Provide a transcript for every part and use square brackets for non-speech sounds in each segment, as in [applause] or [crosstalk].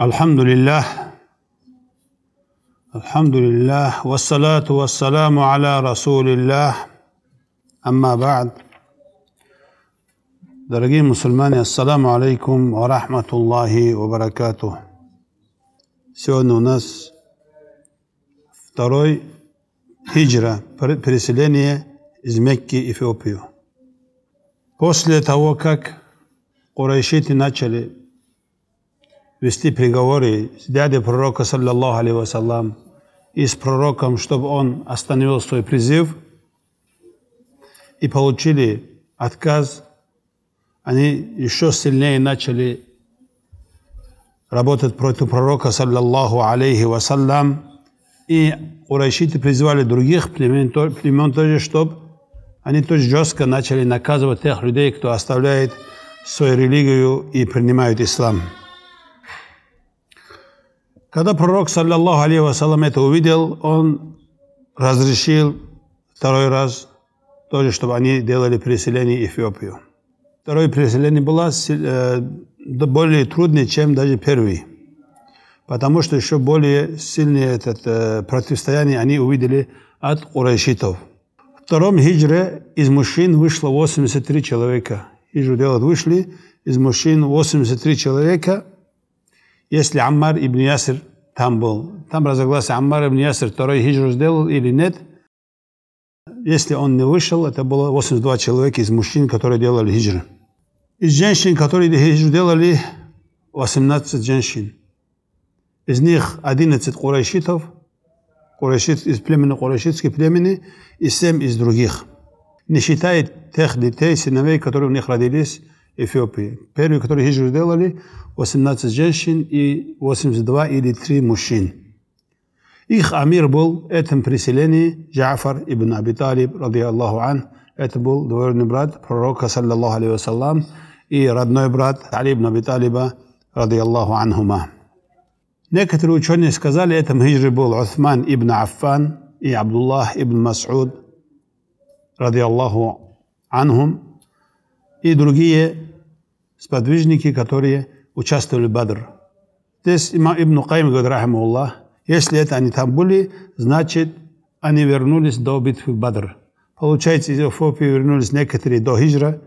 الحمد لله الحمد لله والصلاة والسلام على رسول الله أما بعد درجي مسلماني السلام عليكم ورحمة الله وبركاته Сегодня у нас второй хиджра, переселение из Мекки в Эфиопию. После того, как начали вести переговоры с дядей пророка, саллиллаху алейхи вассалам, и с пророком, чтобы он остановил свой призыв, и получили отказ, они еще сильнее начали работать против пророка, саллиллаху алейхи вассалам, и урайшиты призвали других племен, племен тоже, чтобы они тоже жестко начали наказывать тех людей, кто оставляет свою религию и принимают ислам. Когда пророк, саллиллаху алейхи вассалам, это увидел, он разрешил второй раз тоже, чтобы они делали переселение в Эфиопию. Второе переселение было э, более трудное, чем даже первый, потому что еще более сильное это э, противостояние они увидели от урайшитов. В втором хиджре из мужчин вышло 83 человека. Хиджру делают вышли, из мужчин 83 человека, если Аммар ибн Ясир там был. Там разогласие, Аммар ибн Ясир второй хиджру сделал или нет. Если он не вышел, это было 82 человека из мужчин, которые делали Хиджру. Из женщин, которые хиджру делали, 18 женщин. Из них 11 курайшитов, курайшит, из племени курайшитских племени, и 7 из других. Не считает тех детей, сыновей, которые у них родились – Эфиопии. Первые, которые хиджру делали, 18 женщин и 82 или 3 мужчин. Их амир был в этом преселении Джафар ибн Аби Талиб, ради Аллаху ан. Это был двоюродный брат пророка, саллаллаху алейхи вассалам, и родной брат Али ибн Аби Талиба, ради Аллаху анхума. Некоторые ученые сказали, этом хиджре был Усман ибн Аффан и Абдуллах ибн Мас'уд, ради Аллаху анхум, и другие сподвижники, которые участвовали в Бадр. Здесь имам Ибн Каим говорит, рахмуллах, если это они там были, значит, они вернулись до битвы Бадр. Получается, из Эфопии вернулись некоторые до Хижра,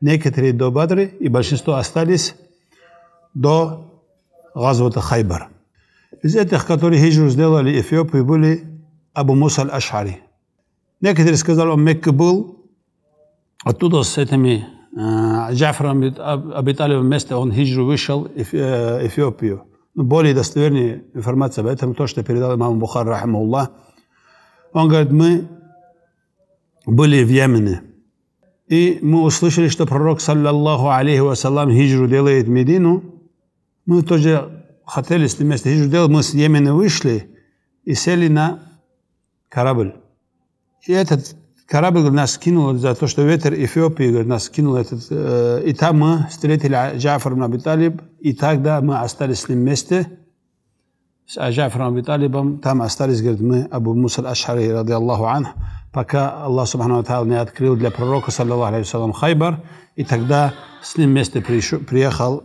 некоторые до Бадры, и большинство остались до Газвата Хайбар. Из этих, которые Хижру сделали Эфиопию, были Абу Муса аль-Ашари. Некоторые сказали, он Мекке был, оттуда с этими а Джафром Аби Талиб вместе он хиджру вышел в э, Эфиопию. Ну, более достоверная информация об этом, то, что передал имам Бухар, рахмауллах. Он говорит, мы были в Йемене. И мы услышали, что пророк, саллиллаху алейхи вассалам, хиджру делает Медину. Мы тоже хотели с ним вместе хиджру делать. Мы с Йемена вышли и сели на корабль. И этот Корабль, говорит, нас скинул за то, что ветер Эфиопии, говорит, нас скинул этот. Э, и там мы встретили Джафар Абиталиб, и тогда мы остались с ним вместе. С Джафаром Абиталибом там остались, говорит, мы, Абу Мусал Ашхари, ради Аллаху Анх, пока Аллах Субхану Атал не открыл для пророка, саллаллаху алейхи Хайбар, и тогда с ним вместе приехал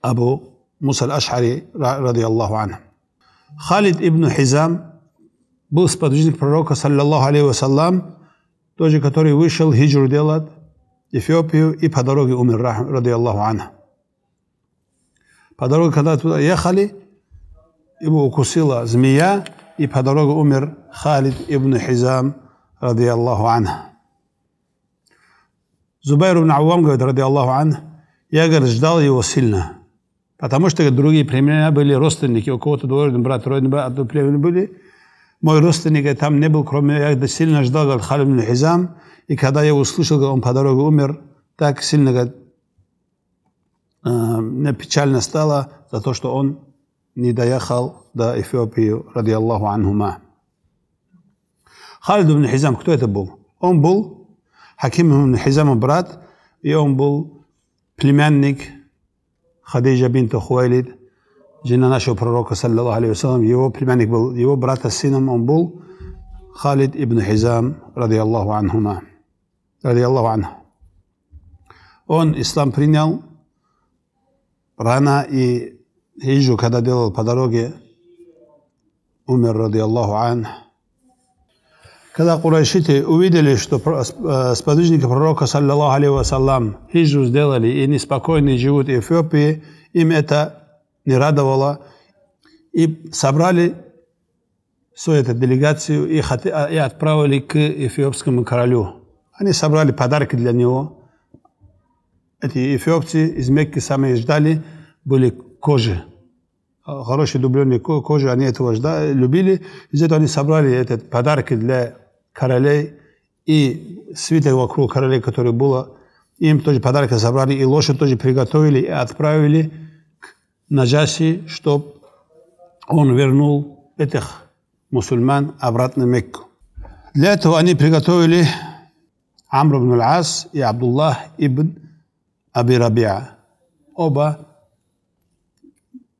Абу Мусал Ашхари, ради Аллаху Анх. Халид ибн Хизам, был сподвижник пророка, саллиллаху алейхи вассалам, тоже который вышел хиджру делать Эфиопию и по дороге умер, ради Аллаху анха. По дороге, когда туда ехали, его укусила змея, и по дороге умер Халид ибн Хизам, ради Аллаху анха. Зубайр ибн Аввам говорит, ради Аллаху анха, я, говорит, ждал его сильно. Потому что говорит, другие племена были родственники, у кого-то двоюродный брат, тройный брат, одно племя были – мой родственник там не был, кроме меня. Я сильно ждал говорит, Халим Хизам. И когда я услышал, что он по дороге умер, так сильно говорит, э, мне печально стало за то, что он не доехал до Эфиопии, ради Аллаху анхума. Халид ибн Хизам, кто это был? Он был Хаким ибн Хизам брат, и он был племянник Хадиджа бинта Хуайлид, жена нашего пророка, саллиллаху алейхи его племянник был, его брата с сыном он был Халид ибн Хизам, ради Аллаху анхума, ради Аллаху анху. Он ислам принял рано и хиджу, когда делал по дороге, умер, ради Аллаху анху. Когда курайшиты увидели, что сподвижники э, пророка, саллиллаху алейхи вассалам, хиджу сделали и неспокойно живут в Эфиопии, им это не радовало. И собрали всю эту делегацию и, отправили к эфиопскому королю. Они собрали подарки для него. Эти эфиопцы из Мекки сами ждали, были кожи. Хорошие дубленные кожи, они этого ждали, любили. Из этого они собрали этот подарки для королей и свиток вокруг королей, который было. Им тоже подарки собрали, и лошадь тоже приготовили, и отправили – Наджаши, чтобы он вернул этих мусульман обратно в Мекку. Для этого они приготовили Амр ибн Аль-Ас и Абдуллах ибн Аби Рабиа. Оба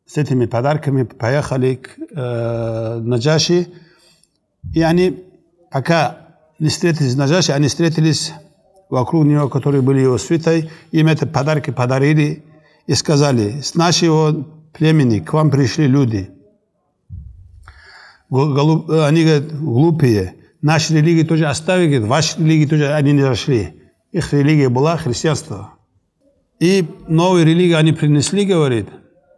с этими подарками поехали к э, Наджаши. И они, пока не встретились с Наджаши, они встретились вокруг него, которые были его свитой. Им эти подарки подарили и сказали, с нашего племени к вам пришли люди. Э, они говорят, глупые. Наши религии тоже оставили, говорят, ваши религии тоже они не зашли. Их религия была христианство. И новые религии они принесли, говорит,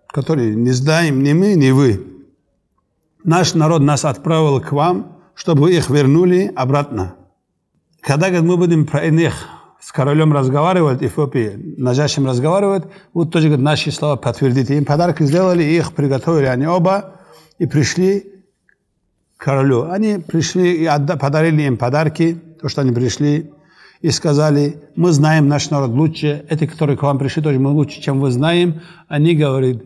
которые не знаем ни мы, ни вы. Наш народ нас отправил к вам, чтобы их вернули обратно. Когда говорит, мы будем про них с королем разговаривает, Эфиопии, Нажащим разговаривают. вот тоже говорит, наши слова подтвердите. Им подарки сделали, их приготовили они оба, и пришли к королю. Они пришли и отда- подарили им подарки, то, что они пришли, и сказали, мы знаем наш народ лучше, эти, которые к вам пришли, тоже мы лучше, чем вы знаем. Они, говорят,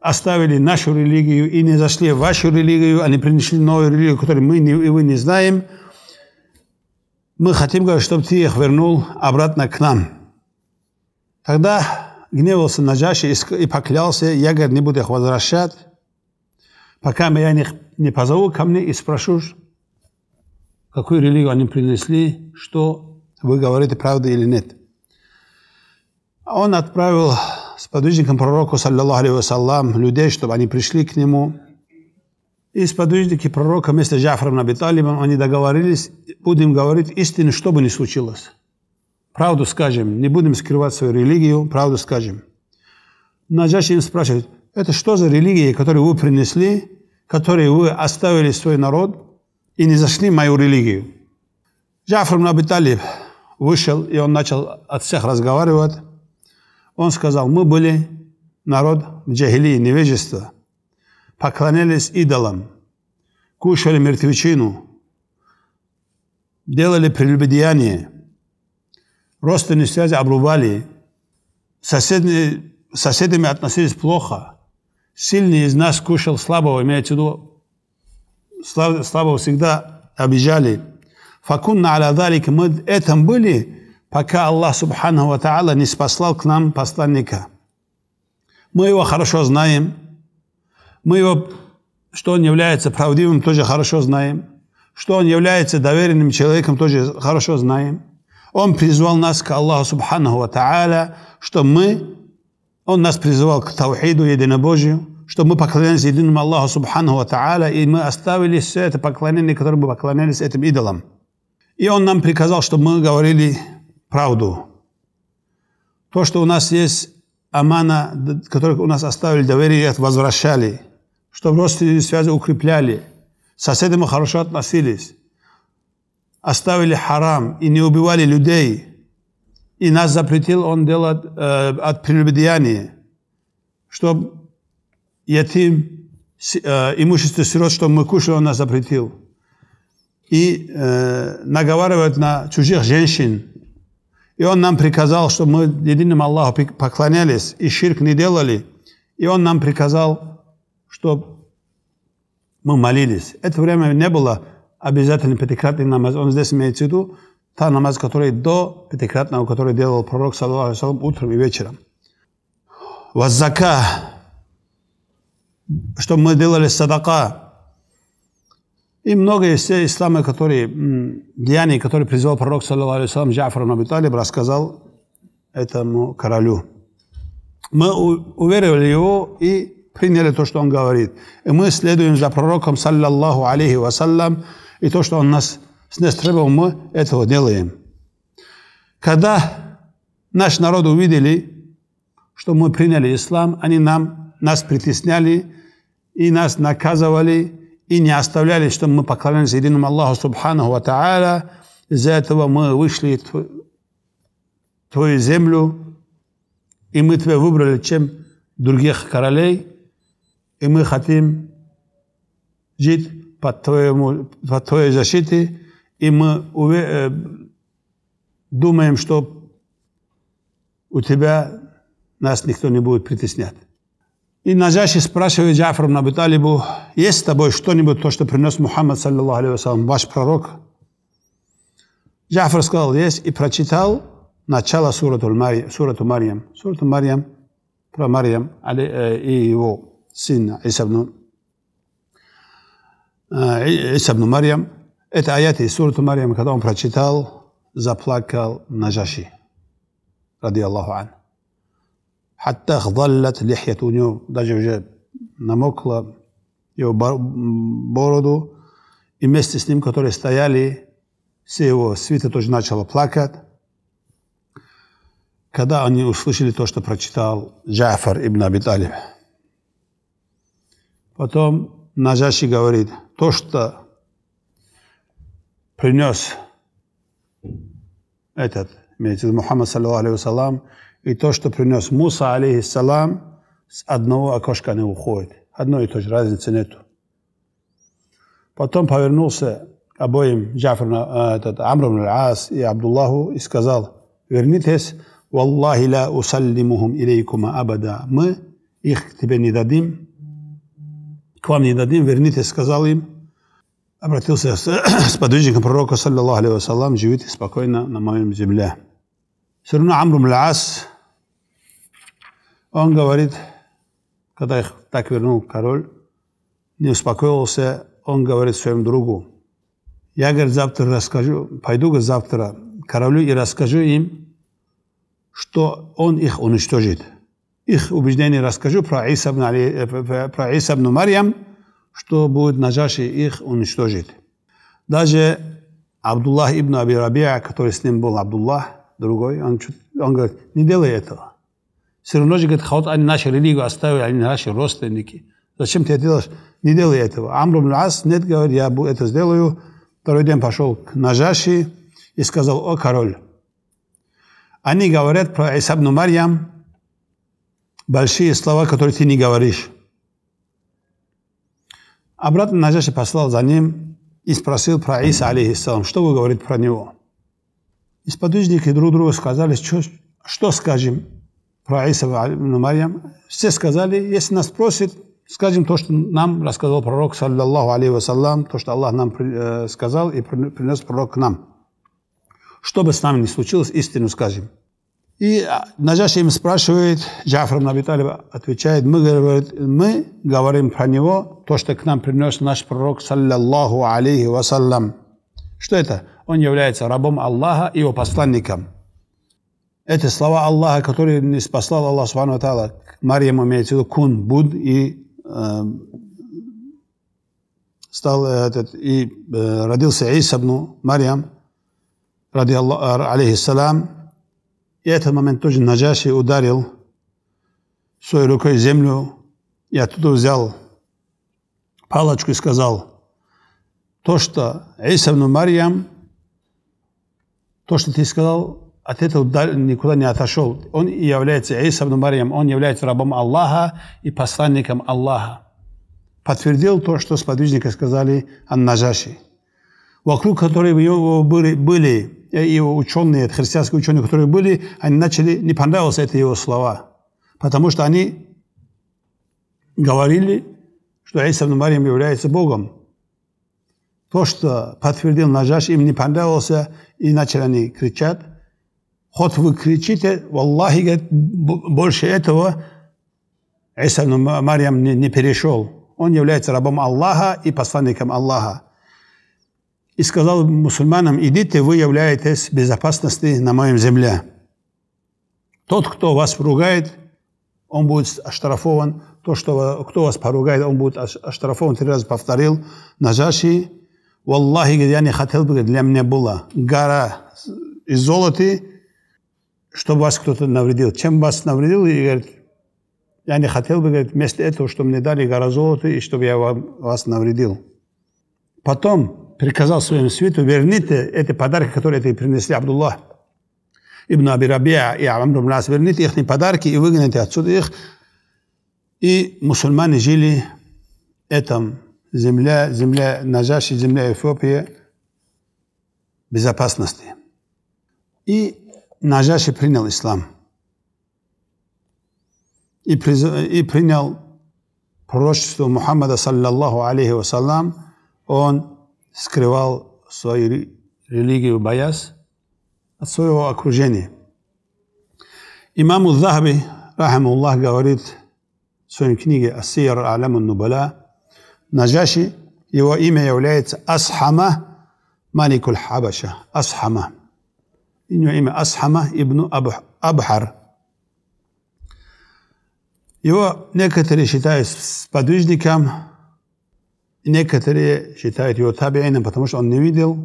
оставили нашу религию и не зашли в вашу религию, они принесли новую религию, которую мы не, и вы не знаем – мы хотим, чтобы ты их вернул обратно к нам. Тогда гневался Наджаши и поклялся, я, говорит, не буду их возвращать, пока меня не, не позову ко мне и спрошу, какую религию они принесли, что вы говорите, правда или нет. Он отправил с подвижником пророку, саллиллаху алейхи людей, чтобы они пришли к нему – и сподвижники пророка вместе с Джафром Абиталибом, они договорились, будем говорить истину, что бы ни случилось. Правду скажем, не будем скрывать свою религию, правду скажем. Наджаши им спрашивает, это что за религия, которую вы принесли, которую вы оставили свой народ и не зашли в мою религию? Джафр Абиталиб вышел, и он начал от всех разговаривать. Он сказал, мы были народ джахили, невежества – поклонялись идолам, кушали мертвечину, делали прелюбодеяние, родственные связи обрубали, соседи, соседями относились плохо, сильный из нас кушал слабого, имеется в виду, слаб, слабого всегда обижали. Факунна аля далик, мы этом были, пока Аллах Субхану Ва Та'ала не спаслал к нам посланника. Мы его хорошо знаем – мы его, что он является правдивым, тоже хорошо знаем. Что он является доверенным человеком, тоже хорошо знаем. Он призвал нас к Аллаху Субханаху Ва Та'аля, что мы, Он нас призвал к Таухиду, Единобожию, что мы поклонялись единому Аллаху Субханаху Ва Та'аля, и мы оставили все это поклонение, которое мы поклонялись этим идолам. И Он нам приказал, чтобы мы говорили правду. То, что у нас есть амана, которое у нас оставили доверие, возвращали – чтобы родственные связи укрепляли. С соседями хорошо относились. Оставили харам и не убивали людей. И нас запретил он делать э, от прелюбодеяния, чтобы этим э, имущество сирот, чтобы мы кушали, он нас запретил. И э, наговаривают на чужих женщин. И он нам приказал, чтобы мы единым Аллаху поклонялись и ширк не делали. И он нам приказал, чтобы мы молились. Это время не было обязательно пятикратный намаз. Он здесь имеет в виду та намаз, который до пятикратного, который делал пророк, саллаху утром и вечером. Ваззака, что мы делали садака, и многое из тех ислама, которые, деяний, которые призвал пророк, саллаху алейсалам, Джафар Абиталиб, рассказал этому королю. Мы уверовали его и приняли то, что он говорит. И мы следуем за пророком, саллиллаху алейхи вассалям, и то, что он нас с нас требовал, мы этого делаем. Когда наш народ увидели, что мы приняли ислам, они нам, нас притесняли и нас наказывали, и не оставляли, чтобы мы поклонялись единому Аллаху Субхану Ва Та'аля. Из-за этого мы вышли в твою землю, и мы тебя выбрали, чем других королей, и мы хотим жить по твоему, под твоей защитой, и мы уве- э, думаем, что у тебя нас никто не будет притеснять. И Наджаши спрашивает Джафру на биталибу: есть с тобой что-нибудь, то, что принес Мухаммад, саллиллаху алейхи вассалам, ваш пророк? Джафр сказал, есть, и прочитал начало Сурату Марьям, Сурату Марьям, Сурату Марьям, про Марьям э, и его сына Иса бн, Иса бн Марьям. Это аят из сурата Марьям, когда он прочитал, заплакал Нажаши, ради Аллаху ан. Хатта хзаллат лихьят у него даже уже намокла его бороду, и вместе с ним, которые стояли, все его свиты тоже начало плакать. Когда они услышали то, что прочитал Джафар ибн Абиталиб, Потом Наджаши говорит, то, что принес этот, имеется в виду Мухаммад, салам, и то, что принес Муса, алейхиссалам, с одного окошка не уходит. Одной и той же разницы нету. Потом повернулся обоим Джафр, э, этот, Амр Ас и Абдуллаху и сказал, вернитесь, «Валлахи ла усаллимухум илейкума абада». Мы их тебе не дадим, к вам не дадим, Верните, сказал им. Обратился с, [clears throat] с подвижником пророка, саллиллаху алейхи живите спокойно на моем земле. Все равно Амрум Лаас, он говорит, когда их так вернул король, не успокоился, он говорит своему другу, я, говорит, завтра расскажу, пойду, говорит, завтра королю и расскажу им, что он их уничтожит их убеждений расскажу про Иса, э, про Иса бн Марьям, что будет Наджаши их уничтожить. Даже Абдуллах ибн Аби Рабиа, который с ним был Абдуллах, другой, он, он говорит, не делай этого. Все равно же, говорит, хаут, они нашу религию оставили, они наши родственники. Зачем ты это делаешь? Не делай этого. Амру бн нет, говорит, я это сделаю. Второй день пошел к Нажаши и сказал, о, король, они говорят про Исабну Марьям, большие слова, которые ты не говоришь. Обратно Наджаши послал за ним и спросил про Иса, алейхиссалам, что вы говорите про него. И друг другу сказали, что, что скажем про Иса а, ну, Марьям. Все сказали, если нас просит, скажем то, что нам рассказал пророк, саллиллаху алейхи вассалам, то, что Аллах нам э, сказал и принес пророк к нам. Что бы с нами ни случилось, истину скажем. И а, Наджаши им спрашивает, Джафр Набиталиба отвечает, мы, говорит, мы говорим про него, то, что к нам принес наш пророк, саллаллаху алейхи вассалям. Что это? Он является рабом Аллаха и его посланником. это слова Аллаха, которые не спасал Аллах Субхану Тала, Марьям имеет в виду кун, буд и эм, э, стал этот, и э, родился Иса Марьям, ради Аллах, э, алейхиссалям, и этот момент тоже Наджаши ударил своей рукой землю, и оттуда взял палочку и сказал, то, что Эйсавну Марьям, то, что ты сказал, от этого никуда не отошел. Он и является Эйсавну Марьям, он является рабом Аллаха и посланником Аллаха. Подтвердил то, что сподвижники сказали Ан-Нажаши, вокруг которого были и ученые, христианские ученые, которые были, они начали, не понравилось это его слова, потому что они говорили, что Иса Марьям является Богом. То, что подтвердил Нажаш, им не понравился, и начали они кричать. Хоть вы кричите, Аллахи, говорит, больше этого Иса Марьям не, не перешел. Он является рабом Аллаха и посланником Аллаха и сказал мусульманам, идите, вы являетесь безопасности на моем земле. Тот, кто вас поругает, он будет оштрафован. То, что, кто вас поругает, он будет оштрафован. Три раза повторил Нажаши. Валлахи, я не хотел бы, для меня была гора из золота, чтобы вас кто-то навредил. Чем вас навредил, и говорит, я не хотел бы, говорит, вместо этого, что мне дали гора золота, и чтобы я вам, вас навредил. Потом приказал своему свету, верните эти подарки, которые ты принесли Абдуллах. Ибн Аби Рабия и Амр ибн верните их подарки и выгоните отсюда их. И мусульмане жили этом земля, земля Нажаши, земля Эфиопии безопасности. И Нажаши принял ислам. И, приз... и принял пророчество Мухаммада, саллаллаху алейхи вассалам. Он скрывал свою религию Баяс от своего окружения. Имам Захаби, рахамуллах, говорит в своей книге «Асир Аляму Нубала», Наджаши, его имя является Асхама Маликуль Хабаша. Асхама. У него имя Асхама ибн Абхар. Его некоторые считают сподвижником Некоторые считают его табиином, потому что он не видел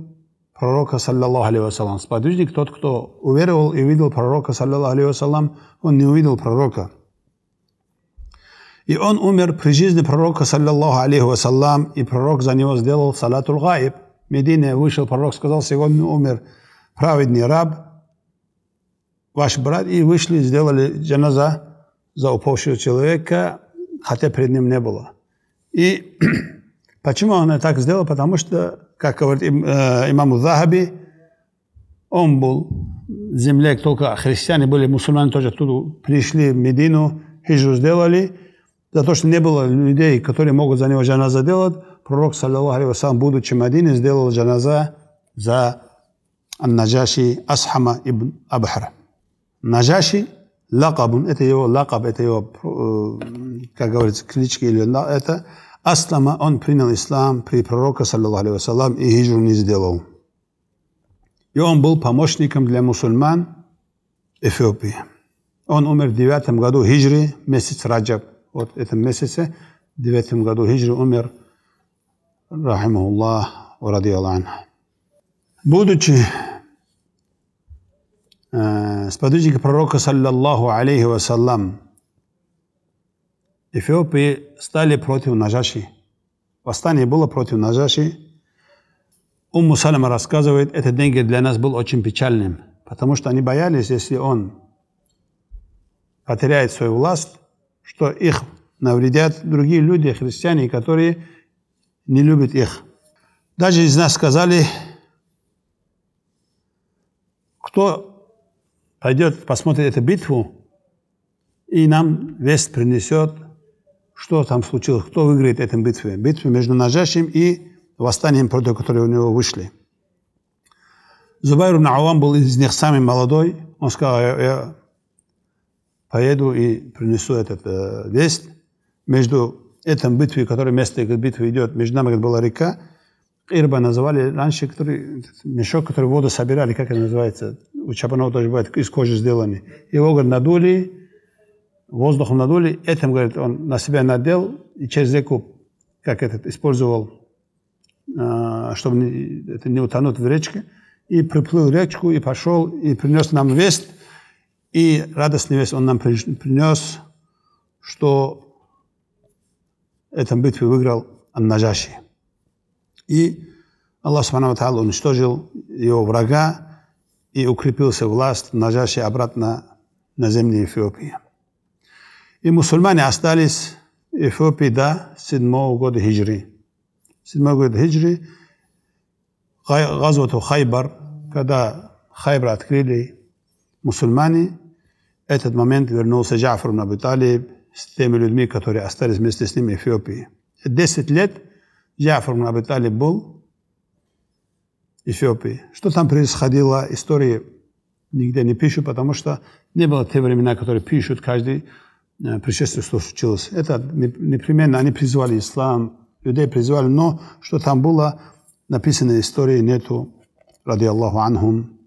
пророка, саллаллаху алейхи вассалам. Сподвижник, тот, кто уверовал и видел пророка, саллаллаху алейхи вассалам, он не увидел пророка. И он умер при жизни пророка, саллаллаху алейхи вассалам, и пророк за него сделал салатул гаиб. В Медине вышел пророк, сказал, сегодня умер праведный раб, ваш брат, и вышли, сделали джаназа за упавшего человека, хотя перед ним не было. И Почему он это так сделал? Потому что, как говорит им, э, имам Захаби, он был в земле, только христиане были, мусульмане тоже оттуда пришли в Медину, хижу сделали, за то, что не было людей, которые могут за него жаназа делать, пророк, саллиллаху алейхи сам будучи в Медине, сделал жаназа за Наджаши Асхама ибн Абхар. Наджаши лакабун, это его лакаб, это его, э, как говорится, кличка или это Аслама, он принял ислам при пророка, саллиллаху вассалам, и хиджру не сделал. И он был помощником для мусульман Эфиопии. Он умер в девятом году хиджри, месяц Раджаб. Вот в этом месяце, в девятом году хиджри умер, рахимахуллах, ради Аллаха. Будучи э, сподвижником пророка, саллиллаху алейхи вассалам, Эфиопии стали против Нажаши. Восстание было против Нажаши. Умму Салама рассказывает, этот день для нас был очень печальным, потому что они боялись, если он потеряет свою власть, что их навредят другие люди, христиане, которые не любят их. Даже из нас сказали, кто пойдет, посмотреть эту битву и нам весть принесет – что там случилось, кто выиграет эту битву. Битву между Наджашем и восстанием, против которого у него вышли. Зубайр ибн был из них самый молодой. Он сказал, я, я поеду и принесу этот э, весть. Между этим битвой, которая место этой битвы идет, между нами говорит, была река. Ирба называли раньше, который, мешок, который воду собирали, как это называется, у Чапанова тоже бывает, из кожи сделанный. Его, говорит, надули, воздухом надули, этим, говорит, он на себя надел и через реку, как этот, использовал, а, чтобы не, это не утонуть в речке, и приплыл в речку, и пошел, и принес нам весть, и радостный весть он нам принес, что этом битве выиграл ан И Аллах Субхану Тааля уничтожил его врага и укрепился власть Наджаши обратно на земле Эфиопии. И мусульмане остались в Эфиопии до 7 года хиджри. 7 года хиджри Газвату Хайбар, когда Хайбар открыли мусульмане, этот момент вернулся Джафар на Абиталиб с теми людьми, которые остались вместе с ним в Эфиопии. Десять лет Джафар на Абиталиб был в Эфиопии. Что там происходило, истории нигде не пишут, потому что не было те времена, которые пишут каждый Э, пришествие, что случилось. Это непременно они призвали ислам, людей призвали, но что там было, написано в истории нету, ради Аллаху анхум,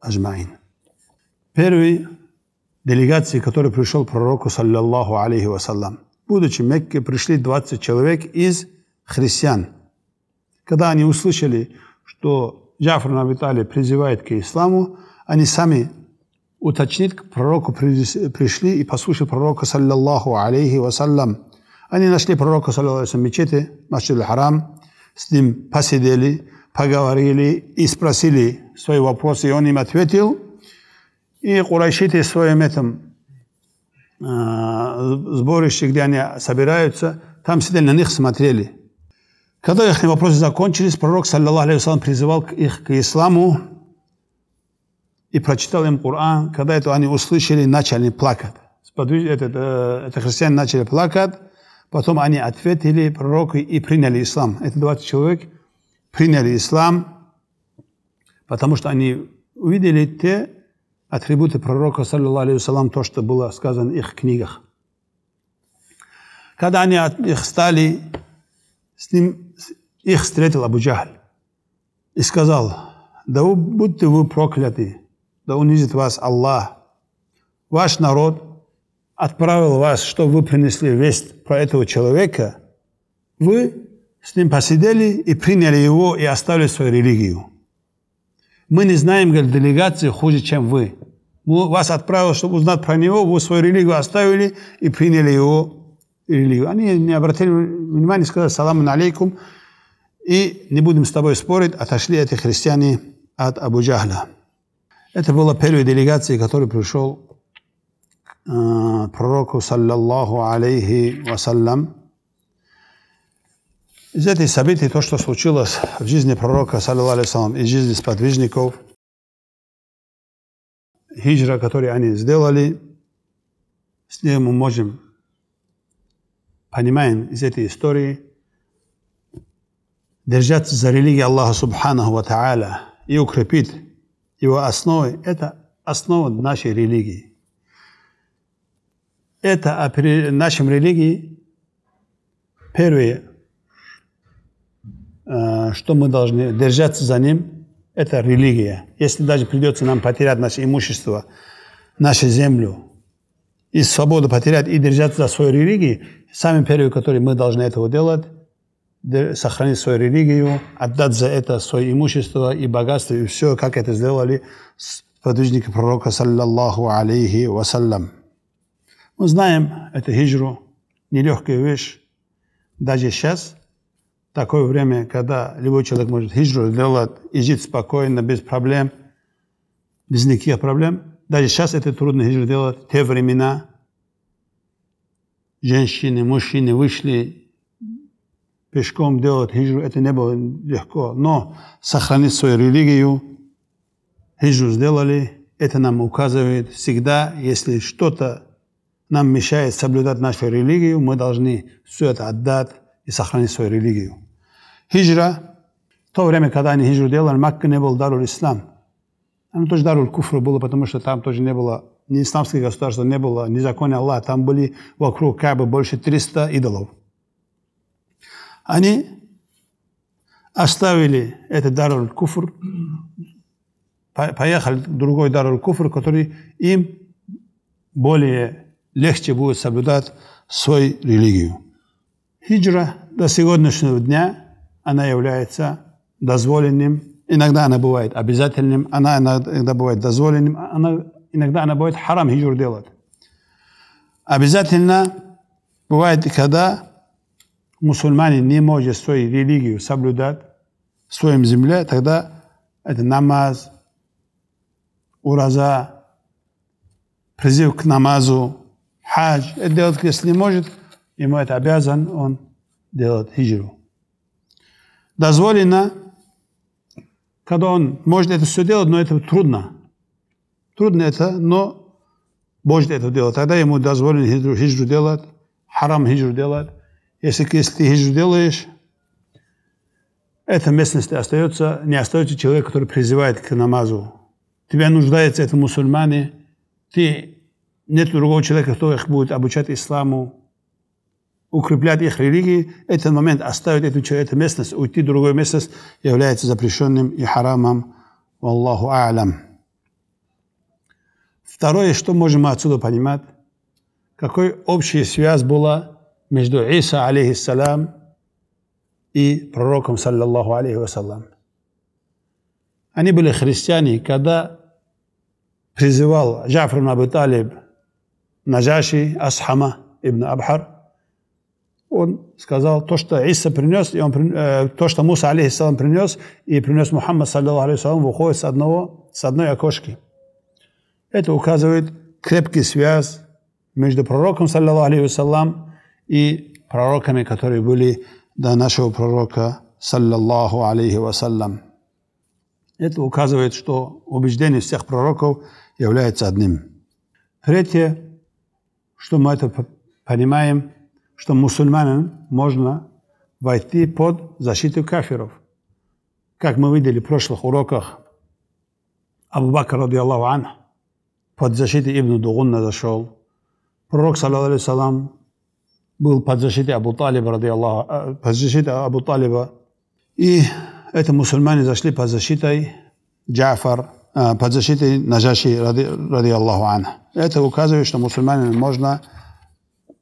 ажмаин. Первый делегации, который пришел пророку, саллиллаху алейхи вассалам. Будучи в Мекке, пришли 20 человек из христиан. Когда они услышали, что Джафр Абитали призывает к исламу, они сами уточнить, к пророку пришли и послушали пророка, саллиллаху алейхи вассалям. Они нашли пророка, саллиллаху алейхи в мечети, Машид харам с ним посидели, поговорили и спросили свои вопросы, и он им ответил. И курайшиты в своем этом э, сборище, где они собираются, там сидели на них, смотрели. Когда их вопросы закончились, пророк, саллиллаху алейхи призывал их к исламу, и прочитал им Коран. Когда это они услышали, начали плакать. Это, это, это христиане начали плакать. Потом они ответили пророку и приняли ислам. Это 20 человек приняли ислам, потому что они увидели те атрибуты пророка, саллиллаху то, что было сказано в их книгах. Когда они от их стали, с ним их встретил Абу Джахль и сказал, да вы, будьте вы прокляты, да унизит вас Аллах. Ваш народ отправил вас, чтобы вы принесли весть про этого человека, вы с ним посидели и приняли его и оставили свою религию. Мы не знаем, говорит, делегации хуже, чем вы. Мы вас отправил, чтобы узнать про него, вы свою религию оставили и приняли его религию. Они не обратили внимания, сказали «Саламу алейкум» и не будем с тобой спорить, отошли эти христиане от Абу Джахля. Это была первая делегация, которая пришел э, пророку, саллаллаху алейхи вассалям. Из этой событий, то, что случилось в жизни пророка, саллаллаху алейхи вассалям, и жизни сподвижников, хиджра, которую они сделали, с ним мы можем понимаем из этой истории, держаться за религию Аллаха Субханаху Ва Та'аля и укрепить его основы – это основа нашей религии. Это о нашем религии первое, э, что мы должны держаться за ним, это религия. Если даже придется нам потерять наше имущество, нашу землю, и свободу потерять, и держаться за свою религию, самое первое, которое мы должны этого делать – сохранить свою религию, отдать за это свое имущество и богатство, и все, как это сделали подвижники пророка, саллаллаху алейхи вассалям. Мы знаем, это хиджру, нелегкая вещь. Даже сейчас, такое время, когда любой человек может хиджру делать и жить спокойно, без проблем, без никаких проблем. Даже сейчас это трудно хиджру делать. В те времена женщины, мужчины вышли пешком делать хиджру, это не было легко. Но сохранить свою религию, хиджру сделали, это нам указывает всегда, если что-то нам мешает соблюдать нашу религию, мы должны все это отдать и сохранить свою религию. Хиджра, в то время, когда они хиджру делали, Макка не был дарул ислам. Там тоже дарул куфру было, потому что там тоже не было ни исламских государств, не было ни закона Аллаха. Там были вокруг Кабы больше 300 идолов они оставили этот Даруль Куфр, поехали в другой Даруль Куфр, который им более легче будет соблюдать свою религию. Хиджра до сегодняшнего дня она является дозволенным, иногда она бывает обязательным, она иногда бывает дозволенным, она, иногда она бывает харам хиджур делать. Обязательно бывает, когда мусульманин не может свою религию соблюдать в своем земле, тогда это намаз, ураза, призыв к намазу, хадж. Это делать, если не может, ему это обязан, он делает хиджру. Дозволено, когда он может это все делать, но это трудно. Трудно это, но может это делать. Тогда ему дозволено хиджру, делать, харам хиджру делать. Если, если ты делаешь, эта местность остается, не остается человек, который призывает к намазу. Тебя нуждается это мусульмане, ты нет другого человека, кто их будет обучать исламу, укреплять их религии, этот момент оставить эту, эту местность, уйти в другую местность является запрещенным и харамом. Аллаху а'лам. Второе, что можем мы отсюда понимать, какой общая связь была между Иса, алейхиссалям, и пророком, саллиллаху алейхи вассалам. Они были христиане, когда призывал Джафр Абу Талиб Наджаши Асхама ибн Абхар, он сказал то, что Иса принес, и он, э, то, что Муса, алейхиссалам, принес, и принес Мухаммад, саллиллаху алейхи вассалам, выходит с, одного, с одной окошки. Это указывает крепкий связь между пророком, саллиллаху алейхи вассалам, и пророками, которые были до нашего пророка, саллаллаху алейхи вассалям. Это указывает, что убеждение всех пророков является одним. Третье, что мы это понимаем, что мусульманам можно войти под защиту кафиров. Как мы видели в прошлых уроках, Абу Бакр, радиаллаху ан, под защитой Ибн Дугунна зашел. Пророк, саллаху алейхи был под защитой Абу Талиба, ради Аллаха, э, под защитой Абу Талиба. И это мусульмане зашли под защитой Джафар, э, под защитой Нажаши, ради, ради Аллаху Ана. Это указывает, что мусульманин можно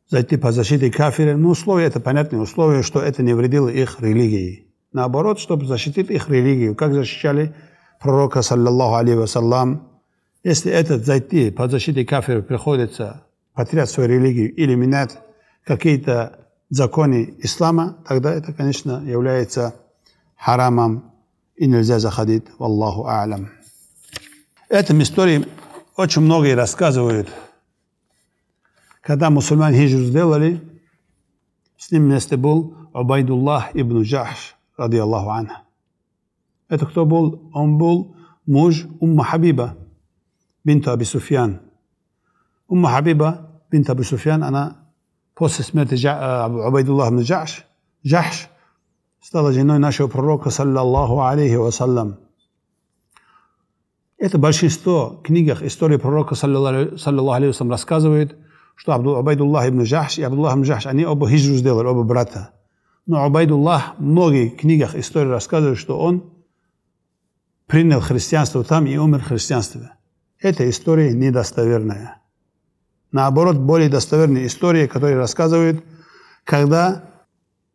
зайти под защитой кафира. Но ну, условия, это понятные условия, что это не вредило их религии. Наоборот, чтобы защитить их религию, как защищали пророка, саллаллаху алейхи вассалам. Если этот зайти под защитой кафира приходится потерять свою религию или менять какие-то законы ислама, тогда это, конечно, является харамом и нельзя заходить в Аллаху Алям. Этом истории очень многие рассказывают. Когда мусульмане хиджу сделали, с ним вместе был Убайдуллах ибн Джахш, ради Аллаху Анха. Это кто был? Он был муж Умма Хабиба, бинта Абисуфьян. Умма Хабиба, бинта Абисуфьян, она posle smrti Ubaidullah ibn Đaš, Đahš, стала женой нашего пророка, саллаллаху алейхи вассалям. Это большинство книгах истории пророка, саллаллаху алейхи вассалям, рассказывает, что Абайдуллах ибн Джаш, и Абдуллах ибн Жахш, они оба хижру сделали, оба брата. Но Абайдуллах в многих книгах истории рассказывает, что он принял христианство там и умер в христианстве. Эта история недостоверная. Наоборот, более достоверные истории, которые рассказывают, когда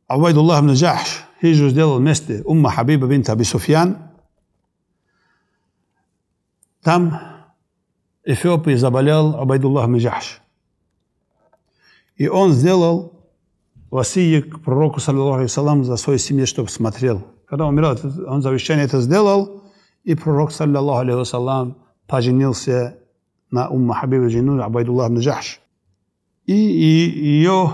Абайдуллах ибн Джахш хиджу сделал вместе Умма Хабиба бинт Аби Суфьян, там Эфиопии заболел Абайдуллах ибн Джахш. И он сделал Васии к пророку, саллиллаху за свою семью, чтобы смотрел. Когда умирал, он завещание это сделал, и пророк, саллиллаху поженился на Умма Хабиба жену Абайдуллах нажаш. И ее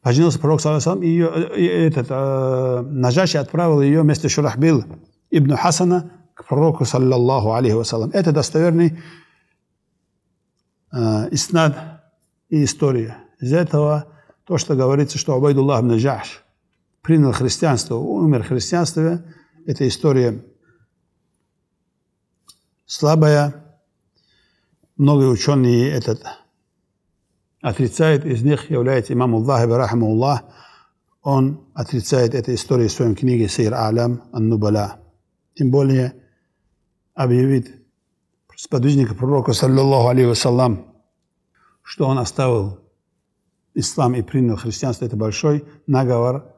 поженился пророк, салам, и этот э, Наджаши отправил ее вместе с Шурахбил ибн Хасана к пророку, саллаллаху алейхи вассалам. Это достоверный э, иснад и история. Из этого то, что говорится, что Абайдуллах нажаш принял христианство, умер в христианстве, это история слабая. Многие ученые этот отрицают, из них является имам Аллах, Аллах, он отрицает эту историю в своем книге «Сейр Алям Ан-Нубала». Тем более объявит сподвижника пророка, саллиллаху алейхи вассалам, что он оставил ислам и принял христианство, это большой наговор,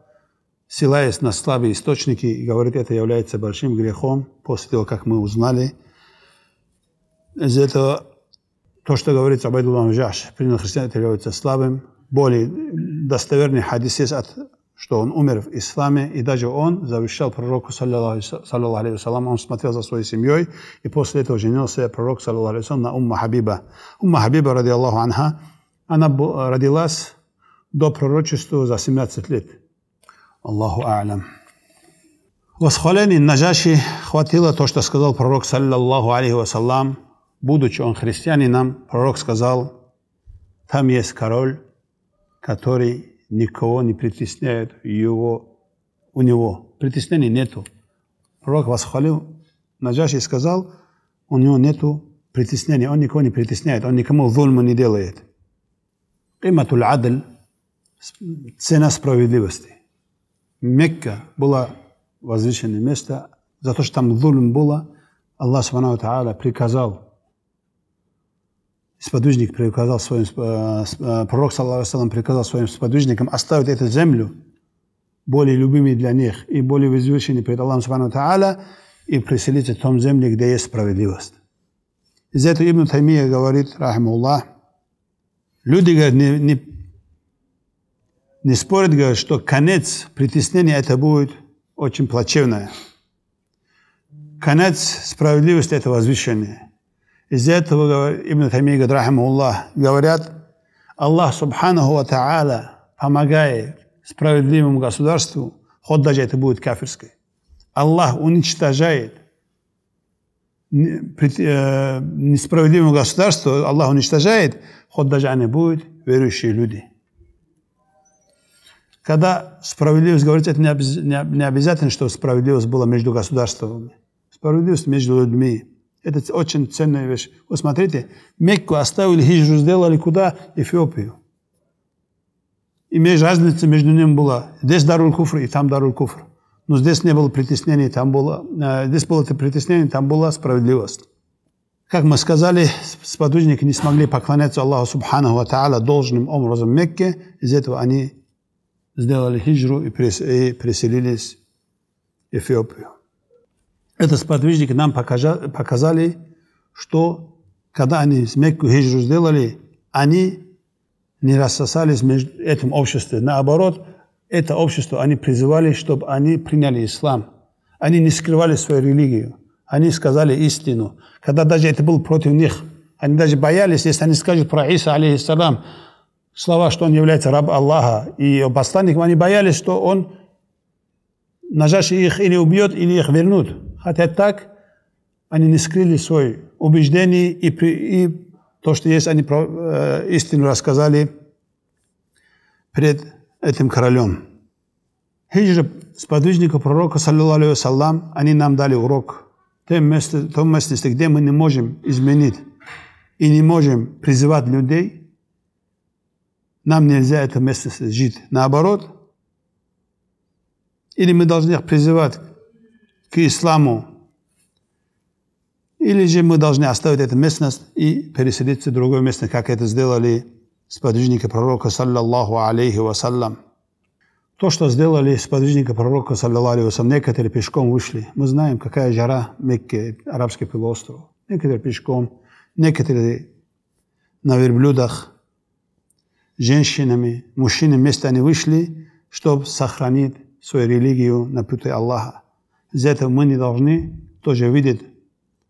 ссылаясь на слабые источники, и говорит, это является большим грехом, после того, как мы узнали – из этого то, что говорится об Айдулам Жаш, принял христианство, является слабым. Более достоверный хадис есть, от, что он умер в исламе, и даже он завещал пророку, саллиллаху алейхи он смотрел за своей семьей, и после этого женился пророк, саллиллаху алейхи на Умма Хабиба. Умма Хабиба, ради Аллаху анха, она родилась до пророчества за 17 лет. Аллаху а'лам. Восхвалений Нажаши хватило то, что сказал пророк, саллиллаху алейхи вассалам, будучи он христианином, пророк сказал, там есть король, который никого не притесняет его, у него. Притеснений нету. Пророк восхвалил Наджаши и сказал, у него нету притеснений, он никого не притесняет, он никому зульму не делает. Иматуль адль – цена справедливости. Мекка была возвышенное место, за то, что там зульм было, Аллах Субхану Тааля приказал сподвижник приказал своим, э, э, пророк, саллаху приказал своим сподвижникам оставить эту землю, более любимой для них и более возвышенной перед Аллахом Субхану Та'аля, и приселиться в том земле, где есть справедливость. Из этого Ибн Таймия говорит, рахмуллах, люди, говорят, не, не, не спорят, говорят, что конец притеснения это будет очень плачевное. Конец справедливости – это возвышение. Из-за этого Ибн Хамид Рахимуллах, говорят, Аллах Субханаху Ва Та'аля помогает справедливому государству, хоть даже это будет кафирской. Аллах уничтожает э, несправедливому государству, Аллах уничтожает, хоть даже они будут верующие люди. Когда справедливость говорится, это не обязательно, что справедливость была между государствами. Справедливость между людьми – это очень ценная вещь. Вот смотрите, Мекку оставили, хижру сделали куда? Эфиопию. И между разница между ними была. Здесь Даруль Куфр и там Даруль Куфр. Но здесь не было притеснений, там было, э, здесь было это притеснение, там была справедливость. Как мы сказали, сподвижники не смогли поклоняться Аллаху Субхану Ва Та'аля должным образом Мекке. Из этого они сделали хиджру и, прес, и переселились в Эфиопию. Это сподвижники нам показали, что когда они с Мекку хиджру сделали, они не рассосались между этим обществом. Наоборот, это общество они призывали, чтобы они приняли ислам. Они не скрывали свою религию. Они сказали истину. Когда даже это было против них, они даже боялись, если они скажут про Иса, алейхиссалам, слова, что он является раб Аллаха и посланником, они боялись, что он нажаши их или убьет, или их вернут. Хотя так они не скрыли свои убеждения и, и то, что есть, они про, э, истину рассказали перед этим королем. Хиджра сподвижника пророка, саллиллаху саллам, они нам дали урок. Том месте, том месте, где мы не можем изменить и не можем призывать людей, нам нельзя это место жить. Наоборот, или мы должны их призывать к исламу. Или же мы должны оставить эту местность и переселиться в другое место, как это сделали сподвижники пророка, саллаллаху алейхи вассалям. То, что сделали сподвижники пророка, саллаллаху алейхи вассалям, некоторые пешком вышли. Мы знаем, какая жара Мекки, арабский полуостров. Некоторые пешком, некоторые на верблюдах, женщинами, мужчинами вместе они вышли, чтобы сохранить свою религию на пути Аллаха за это мы не должны тоже видеть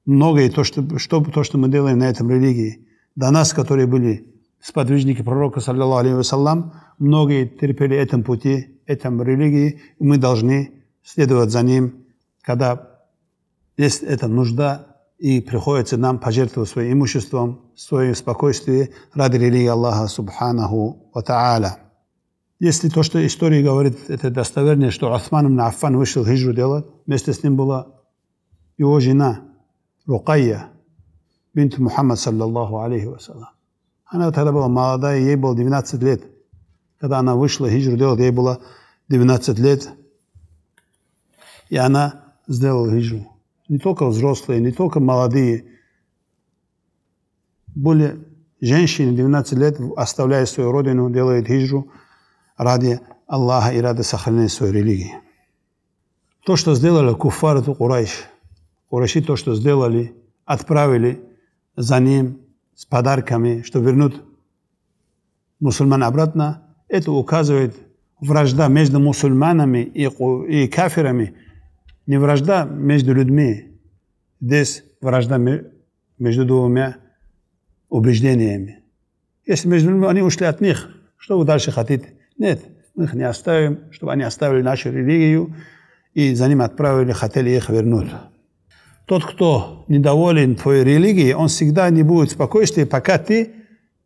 многое, то, что, что, то, что мы делаем на этом религии. До нас, которые были сподвижники пророка, саллиллаху алейхи вассалам, многие терпели этом пути, этом религии, и мы должны следовать за ним, когда есть эта нужда, и приходится нам пожертвовать своим имуществом, своим спокойствием ради религии Аллаха Субханаху Ва Та'аля. Если то, что история говорит, это достовернее, что Осман на Афан вышел хижру делать, вместе с ним была его жена Рукайя, бинт Мухаммад, саллаллаху алейхи вассалам. Она тогда была молодая, ей было 12 лет. Когда она вышла хижру делать, ей было 12 лет. И она сделала хижру. Не только взрослые, не только молодые. Были женщины 12 лет, оставляя свою родину, делают хижру – ради Аллаха и ради сохранения своей религии. То, что сделали куфары, то Курайш. Курайши то, что сделали, отправили за ним с подарками, что вернут мусульман обратно, это указывает вражда между мусульманами и, и кафирами, не вражда между людьми. Здесь вражда между двумя убеждениями. Если между людьми, они ушли от них, что вы дальше хотите? Нет, мы их не оставим, чтобы они оставили нашу религию и за ним отправили, хотели их вернуть. Тот, кто недоволен твоей религией, он всегда не будет спокойствия, пока ты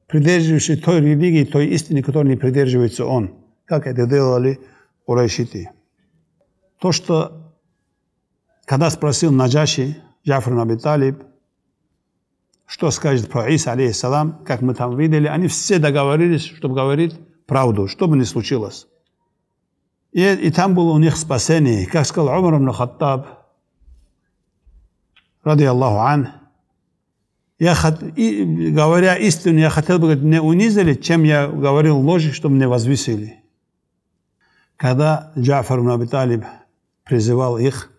придерживаешься той религии, той истины, которой не придерживается он. Как это делали урайшиты. То, что когда спросил Наджаши, Джафрин Абиталиб, что скажет про Иса, алейхиссалам, как мы там видели, они все договорились, чтобы говорить правду, что бы ни случилось. И, и там было у них спасение. Как сказал Умар ибн Хаттаб, ради Аллаху ан, я хот, и, говоря истину, я хотел бы, говорит, меня унизили, чем я говорил ложь, чтобы меня возвесили. Когда Джафар ибн Аби призывал их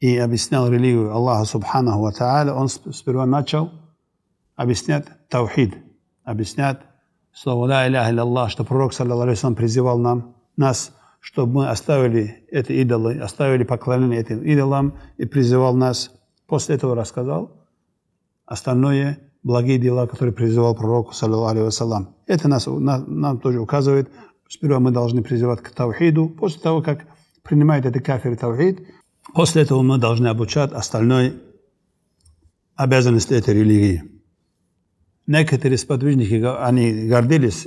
и объяснял религию Аллаха Субханаху Ва Та'аля, он сперва начал объяснять таухид, объяснять слово «Ла иляха илля что пророк, саллиллаху алейхи призывал нам, нас, чтобы мы оставили эти идолы, оставили поклонение этим идолам и призывал нас. После этого рассказал остальное благие дела, которые призывал пророк, саллиллаху алейхи вассалам. Это нас, на, нам тоже указывает, сперва мы должны призывать к тавхиду, после того, как принимает это кафир тавхид, после этого мы должны обучать остальной обязанности этой религии. Некоторые сподвижники, они гордились,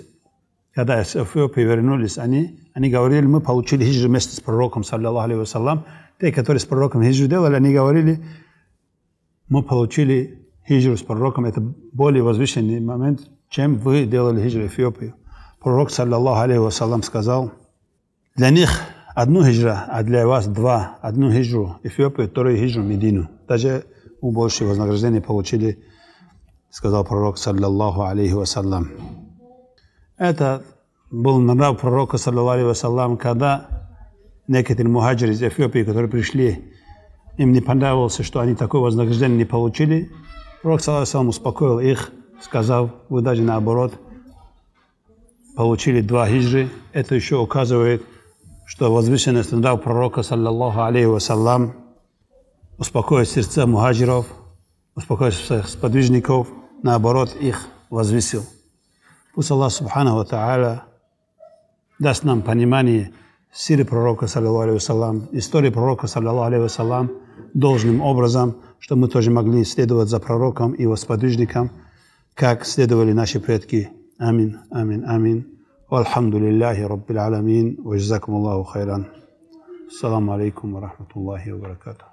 когда из Эфиопии вернулись, они, они говорили, мы получили хиджу вместе с пророком, саллиллаху алейхи вассалам. Те, которые с пророком хиджу делали, они говорили, мы получили хиджу с пророком. Это более возвышенный момент, чем вы делали хиджу в Эфиопию. Пророк, саллиллаху алейхи вассалам, сказал, для них одну хиджра, а для вас два. Одну хиджру Эфиопию, вторую хиджру Медину. Даже у больше вознаграждения получили сказал пророк, саллиллаху алейхи вассалам. Это был нрав пророка, саллиллаху алейхи вассалам, когда некоторые мухаджиры из Эфиопии, которые пришли, им не понравилось, что они такое вознаграждение не получили. Пророк, саллиллаху алейхи успокоил их, сказав, вы даже наоборот получили два хиджи. Это еще указывает, что возвышенность нрав пророка, саллиллаху алейхи вассалам, успокоит сердца мухаджиров, успокоит своих сподвижников – наоборот, их возвесил. Пусть Аллах Субхану Тааля даст нам понимание силы пророка, саллиллаху алейхи вассалам, истории пророка, саллиллаху алейхи вассалам, должным образом, чтобы мы тоже могли следовать за пророком и его сподвижником, как следовали наши предки. Амин, амин, амин. والحمد لله رب العالمين وجزاكم الله خيرا السلام عليكم ورحمة الله وبركاته